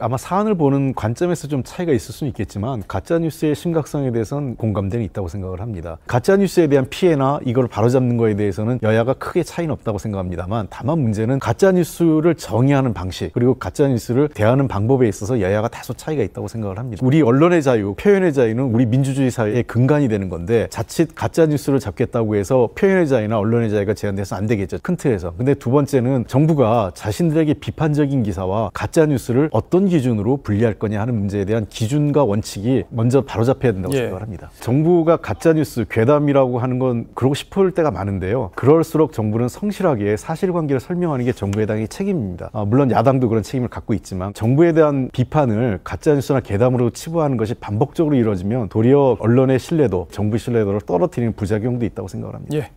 아마 사안을 보는 관점에서 좀 차이가 있을 수는 있겠지만 가짜뉴스의 심각성에 대해서는 공감대는 있다고 생각을 합니다. 가짜뉴스에 대한 피해나 이걸 바로잡는 거에 대해서는 여야가 크게 차이는 없다고 생각합니다만 다만 문제는 가짜뉴스를 정의하는 방식 그리고 가짜뉴스를 대하는 방법에 있어서 여야가 다소 차이가 있다고 생각을 합니다. 우리 언론의 자유, 표현의 자유는 우리 민주주의 사회의 근간이 되는 건데 자칫 가짜뉴스를 잡겠다고 해서 표현의 자유나 언론의 자유가 제한돼서 안 되겠죠. 큰 틀에서. 근데 두 번째는 정부가 자신들에게 비판적인 기사와 가짜뉴스를 어떤 어떤 기준으로 분리할 거냐 하는 문제에 대한 기준과 원칙이 먼저 바로잡혀야 된다고 예. 생각을 합니다. 정부가 가짜뉴스, 괴담이라고 하는 건 그러고 싶을 때가 많은데요. 그럴수록 정부는 성실하게 사실관계를 설명하는 게 정부 여당의 책임입니다. 아, 물론 야당도 그런 책임을 갖고 있지만 정부에 대한 비판을 가짜뉴스나 괴담으로 치부하는 것이 반복적으로 이루어지면 도리어 언론의 신뢰도, 정부 신뢰도를 떨어뜨리는 부작용도 있다고 생각을 합니다. 예.